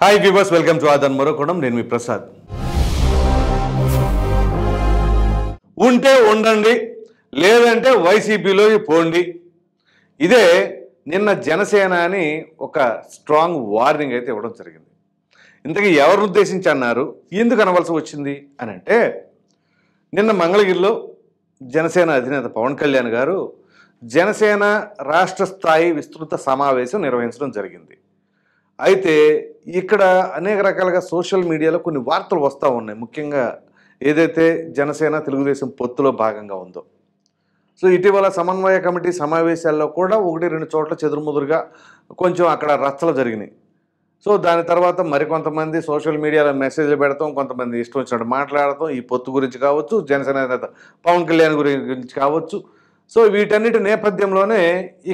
hi viewers welcome to ఆదన్ మరొకడం నేను మీ ప్రసాద్ ఉంటే ఉండండి లేదంటే వైసీపీలో పోండి ఇదే నిన్న జనసేన అని ఒక స్ట్రాంగ్ వార్నింగ్ అయితే ఇవ్వడం జరిగింది ఇంతకీ ఎవరిని ఉద్దేశించి అన్నారు ఎందుకు అనవలసి వచ్చింది అని అంటే నిన్న మంగళగిరిలో జనసేన అధినేత పవన్ కళ్యాణ్ గారు జనసేన రాష్ట్ర స్థాయి విస్తృత సమావేశం నిర్వహించడం జరిగింది అయితే ఇక్కడ అనేక రకాలుగా సోషల్ మీడియాలో కొన్ని వార్తలు వస్తూ ఉన్నాయి ముఖ్యంగా ఏదైతే జనసేన తెలుగుదేశం పొత్తులో భాగంగా ఉందో సో ఇటీవల సమన్వయ కమిటీ సమావేశాల్లో కూడా ఒకటి రెండు చోట్ల చెదురుముదురుగా కొంచెం అక్కడ రచ్చలు జరిగినాయి సో దాని తర్వాత మరికొంతమంది సోషల్ మీడియాలో మెసేజ్లు పెడతాం కొంతమంది ఇష్టం వచ్చినట్టు మాట్లాడతాం ఈ పొత్తు గురించి కావచ్చు జనసేన నేత పవన్ కళ్యాణ్ గురించి కావచ్చు సో వీటన్నిటి నేపథ్యంలోనే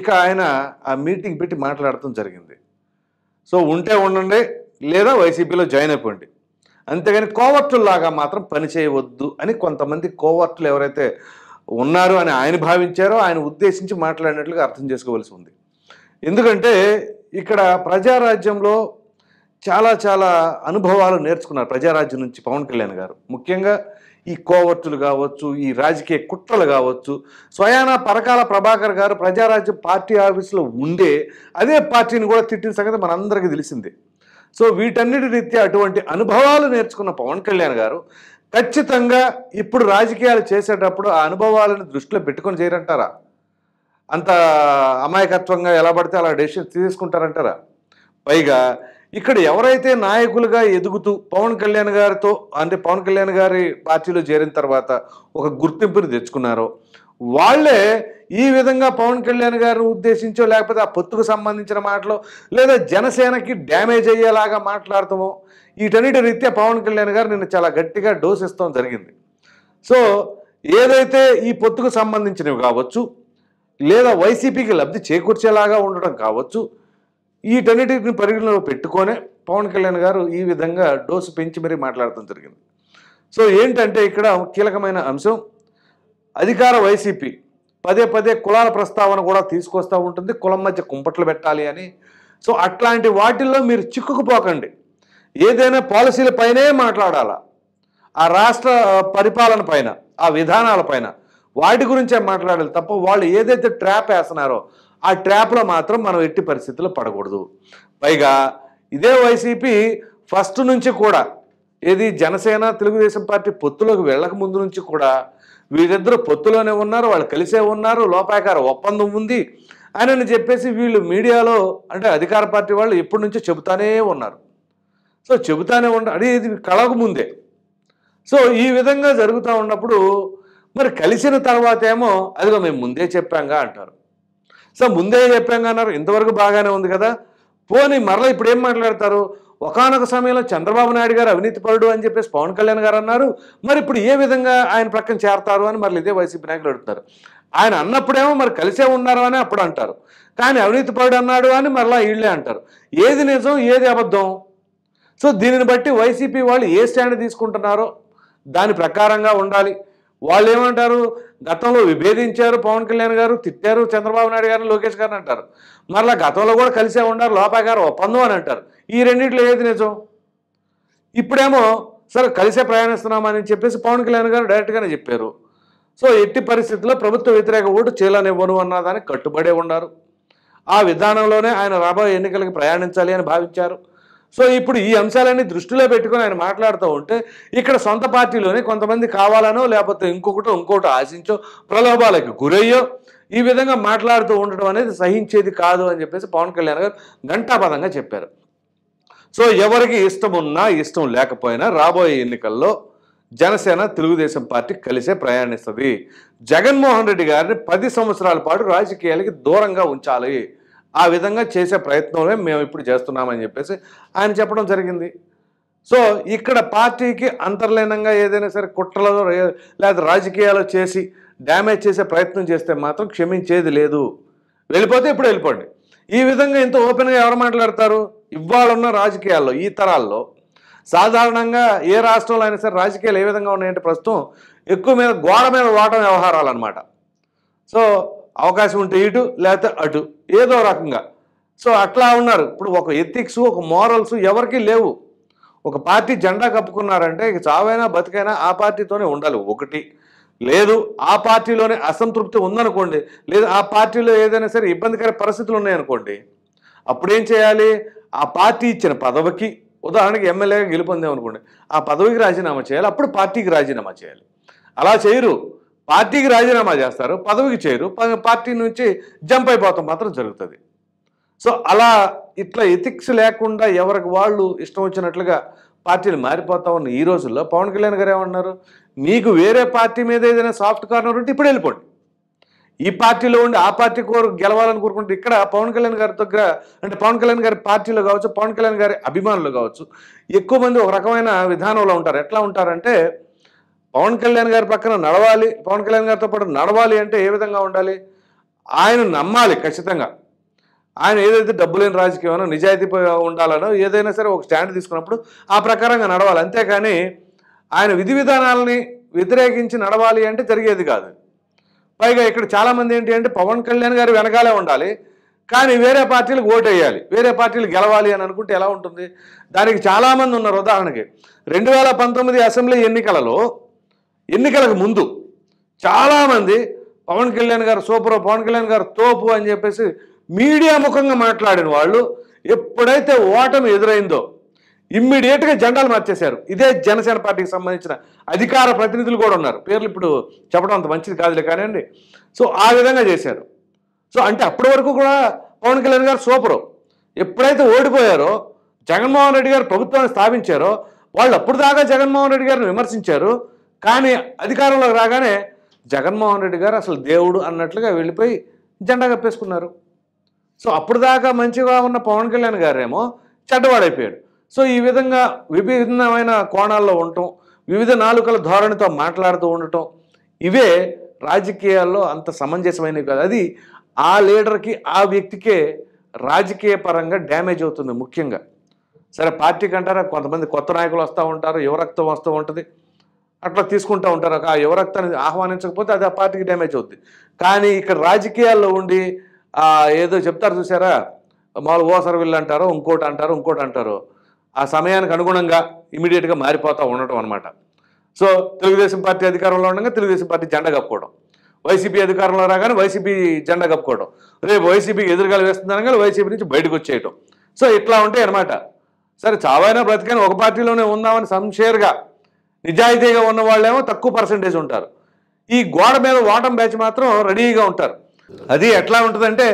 ఇక ఆయన ఆ మీటింగ్ పెట్టి మాట్లాడటం జరిగింది సో ఉంటే ఉండండి లేదా వైసీపీలో జాయిన్ అయిపోండి అంతేగాని కోవర్టుల్లాగా మాత్రం పని చేయవద్దు అని కొంతమంది కోవర్టులు ఎవరైతే ఉన్నారు అని ఆయన భావించారో ఆయన ఉద్దేశించి మాట్లాడినట్లుగా అర్థం చేసుకోవాల్సి ఉంది ఎందుకంటే ఇక్కడ ప్రజారాజ్యంలో చాలా చాలా అనుభవాలు నేర్చుకున్నారు ప్రజారాజ్యం నుంచి పవన్ కళ్యాణ్ గారు ముఖ్యంగా ఈ కోవర్టులు కావచ్చు ఈ రాజకీయ కుట్రలు కావచ్చు స్వయానా పరకాల ప్రభాకర్ గారు ప్రజారాజ్యం పార్టీ ఆఫీసులో ఉండే అదే పార్టీని కూడా తిట్టిన సంగతి మనందరికీ తెలిసిందే సో వీటన్నిటి రీత్యా అటువంటి అనుభవాలు నేర్చుకున్న పవన్ కళ్యాణ్ గారు ఖచ్చితంగా ఇప్పుడు రాజకీయాలు చేసేటప్పుడు ఆ అనుభవాలను దృష్టిలో పెట్టుకొని చేయరంటారా అంత అమాయకత్వంగా ఎలా పడితే అలా డెసిషన్ తీసుకుంటారంటారా పైగా ఇక్కడ ఎవరైతే నాయకులుగా ఎదుగుతూ పవన్ కళ్యాణ్ గారితో అంటే పవన్ కళ్యాణ్ గారి పార్టీలో చేరిన తర్వాత ఒక గుర్తింపుని తెచ్చుకున్నారో వాళ్ళే ఈ విధంగా పవన్ కళ్యాణ్ గారిని ఉద్దేశించో లేకపోతే ఆ పొత్తుకు సంబంధించిన మాటలో లేదా జనసేనకి డ్యామేజ్ అయ్యేలాగా మాట్లాడతామో వీటన్నిటి రీత్యా పవన్ కళ్యాణ్ గారు నిన్ను చాలా గట్టిగా డోస్ ఇస్తాం జరిగింది సో ఏదైతే ఈ పొత్తుకు సంబంధించినవి కావచ్చు లేదా వైసీపీకి లబ్ధి చేకూర్చేలాగా ఉండడం కావచ్చు వీటన్నిటిని పరిగణలో పెట్టుకొనే పవన్ కళ్యాణ్ గారు ఈ విధంగా డోసు పెంచి మరీ మాట్లాడటం జరిగింది సో ఏంటంటే ఇక్కడ కీలకమైన అంశం అధికార వైసీపీ పదే పదే కులాల ప్రస్తావన కూడా తీసుకొస్తూ ఉంటుంది కులం మధ్య కుంపట్లు పెట్టాలి అని సో అట్లాంటి వాటిల్లో మీరు చిక్కుకుపోకండి ఏదైనా పాలసీల పైనే మాట్లాడాలా ఆ రాష్ట్ర పరిపాలన పైన ఆ విధానాల పైన వాటి గురించే మాట్లాడాలి తప్ప వాళ్ళు ఏదైతే ట్రాప్ వేస్తున్నారో ఆ ట్రాప్లో మాత్రం మనం ఎట్టి పరిస్థితుల్లో పడకూడదు పైగా ఇదే వైసీపీ ఫస్ట్ నుంచి కూడా ఏది జనసేన తెలుగుదేశం పార్టీ పొత్తులోకి వెళ్ళక ముందు నుంచి కూడా వీరిద్దరు పొత్తులోనే ఉన్నారు వాళ్ళు కలిసే ఉన్నారు లోపాయకార ఒప్పందం ఉంది అని చెప్పేసి వీళ్ళు మీడియాలో అంటే అధికార పార్టీ వాళ్ళు ఎప్పటి నుంచో చెబుతానే ఉన్నారు సో చెబుతానే ఉన్నారు అది ఇది కళకు ముందే సో ఈ విధంగా జరుగుతూ ఉన్నప్పుడు మరి కలిసిన తర్వాత ఏమో అదిగో మేము ముందే చెప్పాంగా అంటారు సో ముందే చెప్పాం అన్నారు ఇంతవరకు బాగానే ఉంది కదా పోనీ మరలా ఇప్పుడు ఏం మాట్లాడతారు ఒకనొక సమయంలో చంద్రబాబు నాయుడు గారు అవినీతి పరుడు అని చెప్పేసి పవన్ కళ్యాణ్ గారు అన్నారు మరి ఇప్పుడు ఏ విధంగా ఆయన ప్రక్కన చేరతారు అని మరి ఇదే వైసీపీ నాయకులు అడుగుతారు ఆయన అన్నప్పుడేమో మరి కలిసే ఉన్నారు అని అప్పుడు అంటారు కానీ అవినీతి పరుడు అన్నాడు అని మరలా వీళ్ళే అంటారు ఏది నిజం ఏది అబద్ధం సో దీనిని బట్టి వైసీపీ వాళ్ళు ఏ స్టాండ్ తీసుకుంటున్నారో దాని ప్రకారంగా ఉండాలి వాళ్ళు ఏమంటారు గతంలో విభేదించారు పవన్ కళ్యాణ్ గారు తిట్టారు చంద్రబాబు నాయుడు గారిని లోకేష్ గారిని అంటారు మరలా గతంలో కూడా కలిసే ఉన్నారు లోపా గారు ఒప్పందం అని అంటారు ఈ రెండింటిలో ఏది నిజం ఇప్పుడేమో సరే కలిసే ప్రయాణిస్తున్నామని చెప్పేసి పవన్ కళ్యాణ్ గారు డైరెక్ట్గానే చెప్పారు సో ఎట్టి పరిస్థితుల్లో ప్రభుత్వ వ్యతిరేక ఓటు చేయాలనివ్వను అన్నదానికి కట్టుబడే ఉన్నారు ఆ విధానంలోనే ఆయన రాబోయే ఎన్నికలకు ప్రయాణించాలి అని భావించారు సో ఇప్పుడు ఈ అంశాలన్నీ దృష్టిలో పెట్టుకుని ఆయన మాట్లాడుతూ ఉంటే ఇక్కడ సొంత పార్టీలోనే కొంతమంది కావాలనో లేకపోతే ఇంకొకటో ఇంకొకటి ఆశించో ప్రలోభాలకు గురయ్యో ఈ విధంగా మాట్లాడుతూ ఉండడం అనేది సహించేది కాదు అని చెప్పేసి పవన్ కళ్యాణ్ గారు ఘంటాపదంగా చెప్పారు సో ఎవరికి ఇష్టం ఉన్నా ఇష్టం లేకపోయినా రాబోయే ఎన్నికల్లో జనసేన తెలుగుదేశం పార్టీ కలిసే ప్రయాణిస్తుంది జగన్మోహన్ రెడ్డి గారిని పది సంవత్సరాల పాటు రాజకీయాలకి దూరంగా ఉంచాలి ఆ విధంగా చేసే ప్రయత్నంలో మేము ఇప్పుడు చేస్తున్నామని చెప్పేసి ఆయన చెప్పడం జరిగింది సో ఇక్కడ పార్టీకి అంతర్లీనంగా ఏదైనా సరే కుట్రలలో లేదా రాజకీయాలు చేసి డ్యామేజ్ చేసే ప్రయత్నం చేస్తే మాత్రం క్షమించేది లేదు వెళ్ళిపోతే ఇప్పుడు వెళ్ళిపోండి ఈ విధంగా ఇంత ఓపెన్గా ఎవరు మాట్లాడతారు ఇవాళున్న రాజకీయాల్లో ఈ తరాల్లో సాధారణంగా ఏ రాష్ట్రంలో అయినా సరే రాజకీయాలు ఏ విధంగా ఉన్నాయంటే ప్రస్తుతం ఎక్కువ మీద గోడ మీద వాడడం వ్యవహారాలు అనమాట సో అవకాశం ఉంటే ఇటు లేకపోతే అటు ఏదో రకంగా సో అట్లా ఉన్నారు ఇప్పుడు ఒక ఎథిక్స్ ఒక మోరల్స్ ఎవరికి లేవు ఒక పార్టీ జెండా కప్పుకున్నారంటే ఇక చావైనా బతికైనా ఆ పార్టీతోనే ఉండాలి ఒకటి లేదు ఆ పార్టీలోనే అసంతృప్తి ఉందనుకోండి లేదు ఆ పార్టీలో ఏదైనా సరే ఇబ్బందికర పరిస్థితులు ఉన్నాయనుకోండి అప్పుడేం చేయాలి ఆ పార్టీ ఇచ్చిన పదవికి ఉదాహరణకి ఎమ్మెల్యేగా గెలుపొందామనుకోండి ఆ పదవికి రాజీనామా చేయాలి అప్పుడు పార్టీకి రాజీనామా చేయాలి అలా చేయరు పార్టీకి రాజీనామా చేస్తారు పదవికి చేరు పార్టీ నుంచి జంప్ అయిపోతాం మాత్రం జరుగుతుంది సో అలా ఇట్లా ఎథిక్స్ లేకుండా ఎవరికి వాళ్ళు ఇష్టం వచ్చినట్లుగా పార్టీలు మారిపోతా ఉన్న ఈ రోజుల్లో పవన్ కళ్యాణ్ గారు ఏమన్నారు మీకు వేరే పార్టీ మీద ఏదైనా సాఫ్ట్ కార్నర్ ఉంటే ఇప్పుడు వెళ్ళిపోండి ఈ పార్టీలో ఉండి ఆ పార్టీ కోరు గెలవాలని కోరుకుంటే ఇక్కడ పవన్ కళ్యాణ్ గారి దగ్గర అంటే పవన్ కళ్యాణ్ గారి పార్టీలో కావచ్చు పవన్ కళ్యాణ్ గారి అభిమానులు కావచ్చు ఎక్కువ మంది ఒక రకమైన విధానంలో ఉంటారు ఎట్లా ఉంటారంటే పవన్ కళ్యాణ్ గారి పక్కన నడవాలి పవన్ కళ్యాణ్ గారితో పాటు నడవాలి అంటే ఏ విధంగా ఉండాలి ఆయన నమ్మాలి ఖచ్చితంగా ఆయన ఏదైతే డబ్బు లేని రాజకీయమనో నిజాయితీ ఉండాలనో ఏదైనా సరే ఒక స్టాండ్ తీసుకున్నప్పుడు ఆ ప్రకారంగా నడవాలి అంతేకాని ఆయన విధి విధానాలని వ్యతిరేకించి నడవాలి అంటే జరిగేది కాదు పైగా ఇక్కడ చాలామంది ఏంటి అంటే పవన్ కళ్యాణ్ గారు వెనకాలే ఉండాలి కానీ వేరే పార్టీలకు వేయాలి వేరే పార్టీలు గెలవాలి అని అనుకుంటే ఎలా ఉంటుంది దానికి చాలామంది ఉన్నారు ఉదాహరణకి రెండు అసెంబ్లీ ఎన్నికలలో ఎన్నికలకు ముందు చాలామంది పవన్ కళ్యాణ్ గారు సూపర్ పవన్ కళ్యాణ్ గారు తోపు అని చెప్పేసి మీడియా ముఖంగా మాట్లాడిన వాళ్ళు ఎప్పుడైతే ఓటమి ఎదురైందో ఇమ్మీడియట్గా జెండాలు మార్చేశారు ఇదే జనసేన పార్టీకి సంబంధించిన అధికార ప్రతినిధులు కూడా ఉన్నారు పేర్లు ఇప్పుడు చెప్పడం అంత మంచిది కాదులే కానివ్వండి సో ఆ విధంగా చేశారు సో అంటే అప్పటి వరకు కూడా పవన్ కళ్యాణ్ గారు సూపరు ఎప్పుడైతే ఓడిపోయారో జగన్మోహన్ రెడ్డి గారు ప్రభుత్వాన్ని స్థాపించారో వాళ్ళు అప్పుడు దాకా జగన్మోహన్ రెడ్డి గారిని విమర్శించారు కానీ అధికారంలోకి రాగానే జగన్మోహన్ రెడ్డి గారు అసలు దేవుడు అన్నట్లుగా వెళ్ళిపోయి జెండా కప్పేసుకున్నారు సో అప్పుడు దాకా మంచిగా ఉన్న పవన్ కళ్యాణ్ గారేమో చెడ్డవాడైపోయాడు సో ఈ విధంగా విభిన్నమైన కోణాల్లో ఉండటం వివిధ నాలుకల ధోరణితో మాట్లాడుతూ ఉండటం ఇవే రాజకీయాల్లో అంత సమంజసమైనవి కాదు అది ఆ లీడర్కి ఆ వ్యక్తికే రాజకీయ పరంగా డ్యామేజ్ అవుతుంది ముఖ్యంగా సరే పార్టీకి అంటారా కొంతమంది కొత్త నాయకులు వస్తూ ఉంటారు యువరక్తం వస్తూ ఉంటుంది అట్లా తీసుకుంటా ఉంటారు ఆ యువరక్తాన్ని ఆహ్వానించకపోతే అది ఆ పార్టీకి డ్యామేజ్ అవుద్ది కానీ ఇక్కడ రాజకీయాల్లో ఉండి ఏదో చెప్తారు చూసారా మామూలు ఓసర్ వీళ్ళు అంటారు ఇంకోటి అంటారు ఇంకోటి అంటారు ఆ సమయానికి అనుగుణంగా ఇమీడియట్గా మారిపోతూ ఉండటం అనమాట సో తెలుగుదేశం పార్టీ అధికారంలో ఉండగా తెలుగుదేశం పార్టీ జెండా కప్పుకోవడం వైసీపీ అధికారంలో రాగానే వైసీపీ జెండా కప్పుకోవడం రేపు వైసీపీ ఎదురుగాలు వేస్తుందనగా వైసీపీ నుంచి బయటకు వచ్చేయటం సో ఇట్లా ఉంటాయి అనమాట సరే చావైనా బ్రతికైనా ఒక పార్టీలోనే ఉందామని సంషేర్గా నిజాయితీగా ఉన్న వాళ్ళేమో తక్కువ పర్సంటేజ్ ఉంటారు ఈ గోడ మీద ఓటం బ్యాచ్ మాత్రం రెడీగా ఉంటారు అది ఎట్లా ఉంటుందంటే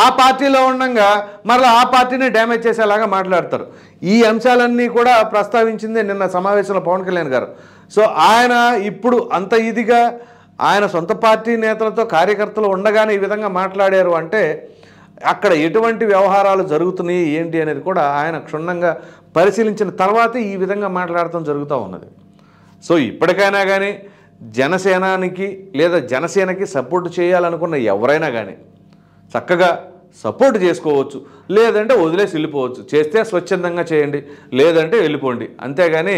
ఆ పార్టీలో ఉండగా మరలా ఆ పార్టీని డ్యామేజ్ చేసేలాగా మాట్లాడతారు ఈ అంశాలన్నీ కూడా ప్రస్తావించింది నిన్న సమావేశంలో పవన్ కళ్యాణ్ గారు సో ఆయన ఇప్పుడు అంత ఇదిగా ఆయన సొంత పార్టీ నేతలతో కార్యకర్తలు ఉండగానే ఈ విధంగా మాట్లాడారు అంటే అక్కడ ఎటువంటి వ్యవహారాలు జరుగుతున్నాయి ఏంటి అనేది కూడా ఆయన క్షుణ్ణంగా పరిశీలించిన తర్వాతే ఈ విధంగా మాట్లాడటం జరుగుతూ ఉన్నది సో ఇప్పటికైనా కానీ జనసేనానికి లేదా జనసేనకి సపోర్ట్ చేయాలనుకున్న ఎవరైనా కానీ చక్కగా సపోర్ట్ చేసుకోవచ్చు లేదంటే వదిలేసి వెళ్ళిపోవచ్చు చేస్తే స్వచ్ఛందంగా చేయండి లేదంటే వెళ్ళిపోండి అంతేగాని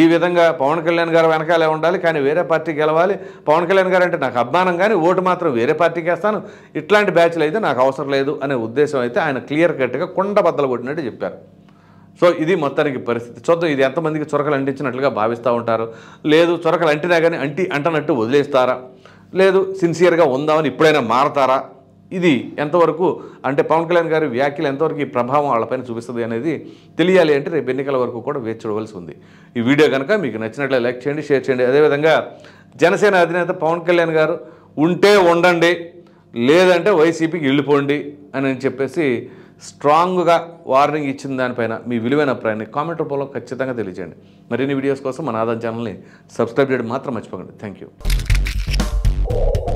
ఈ విధంగా పవన్ కళ్యాణ్ గారు వెనకాలే ఉండాలి కానీ వేరే పార్టీకి గెలవాలి పవన్ కళ్యాణ్ గారు అంటే నాకు అభిమానం కానీ ఓటు మాత్రం వేరే పార్టీకి వేస్తాను ఇట్లాంటి బ్యాచ్లు అయితే నాకు అవసరం లేదు అనే ఉద్దేశం అయితే ఆయన క్లియర్ కట్గా కుండ బద్దలు కొట్టినట్టు చెప్పారు సో ఇది మొత్తానికి పరిస్థితి చూద్దాం ఇది ఎంతమందికి చురకలు అంటించినట్లుగా భావిస్తూ ఉంటారు లేదు చురకలు అంటినా కానీ అంటి అంటనట్టు వదిలేస్తారా లేదు సిన్సియర్గా ఉందామని ఇప్పుడైనా మారతారా ఇది ఎంతవరకు అంటే పవన్ కళ్యాణ్ గారి వ్యాఖ్యలు ఎంతవరకు ఈ ప్రభావం వాళ్ళపైన చూపిస్తుంది అనేది తెలియాలి అంటే రేపు ఎన్నికల వరకు కూడా వేచి చూడవలసి ఉంది ఈ వీడియో కనుక మీకు నచ్చినట్లే లైక్ చేయండి షేర్ చేయండి అదేవిధంగా జనసేన అధినేత పవన్ కళ్యాణ్ గారు ఉంటే ఉండండి లేదంటే వైసీపీకి వెళ్ళిపోండి అని చెప్పేసి స్ట్రాంగ్గా వార్నింగ్ ఇచ్చిన దానిపైన మీ విలువైన అభిప్రాయాన్ని కామెంట్ రూపంలో ఖచ్చితంగా తెలియజేయండి మరిన్ని వీడియోస్ కోసం మన ఆదాయం ఛానల్ని సబ్స్క్రైబ్ చేయడం మాత్రం మర్చిపోకండి థ్యాంక్ యూ